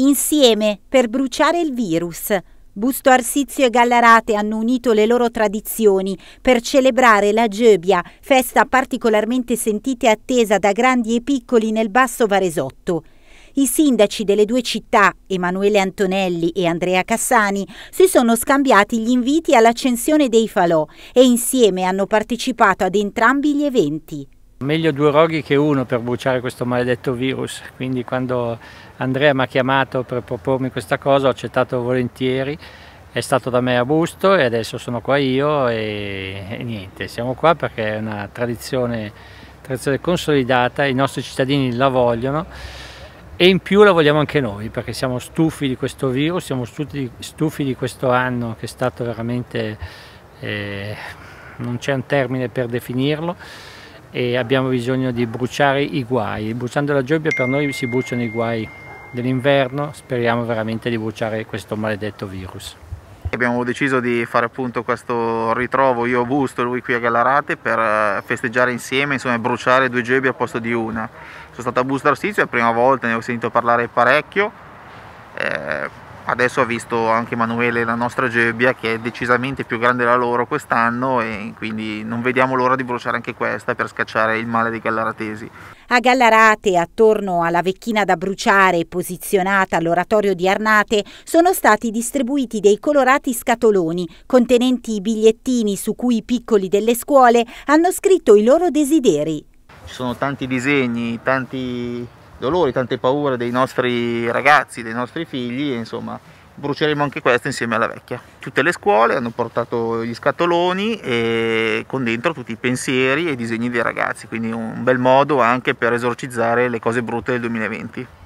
insieme per bruciare il virus. Busto Arsizio e Gallarate hanno unito le loro tradizioni per celebrare la Geubia, festa particolarmente sentita e attesa da grandi e piccoli nel basso Varesotto. I sindaci delle due città, Emanuele Antonelli e Andrea Cassani, si sono scambiati gli inviti all'accensione dei falò e insieme hanno partecipato ad entrambi gli eventi. Meglio due roghi che uno per bruciare questo maledetto virus, quindi quando Andrea mi ha chiamato per propormi questa cosa ho accettato volentieri, è stato da me a Busto e adesso sono qua io e, e niente, siamo qua perché è una tradizione, tradizione consolidata, i nostri cittadini la vogliono e in più la vogliamo anche noi perché siamo stufi di questo virus, siamo stufi, stufi di questo anno che è stato veramente, eh, non c'è un termine per definirlo, e abbiamo bisogno di bruciare i guai. Bruciando la gioia per noi si bruciano i guai dell'inverno, speriamo veramente di bruciare questo maledetto virus. Abbiamo deciso di fare appunto questo ritrovo io a Busto e lui qui a Gallarate per eh, festeggiare insieme, insomma bruciare due gioie al posto di una. Sono stato a Busto Arsizio, è la prima volta, ne ho sentito parlare parecchio. Eh adesso ha visto anche Emanuele la nostra gebbia che è decisamente più grande della loro quest'anno e quindi non vediamo l'ora di bruciare anche questa per scacciare il male dei gallaratesi. A Gallarate, attorno alla vecchina da bruciare posizionata all'oratorio di Arnate, sono stati distribuiti dei colorati scatoloni contenenti i bigliettini su cui i piccoli delle scuole hanno scritto i loro desideri. Ci sono tanti disegni, tanti dolori, tante paure dei nostri ragazzi, dei nostri figli e insomma bruceremo anche questo insieme alla vecchia. Tutte le scuole hanno portato gli scatoloni e con dentro tutti i pensieri e i disegni dei ragazzi, quindi un bel modo anche per esorcizzare le cose brutte del 2020.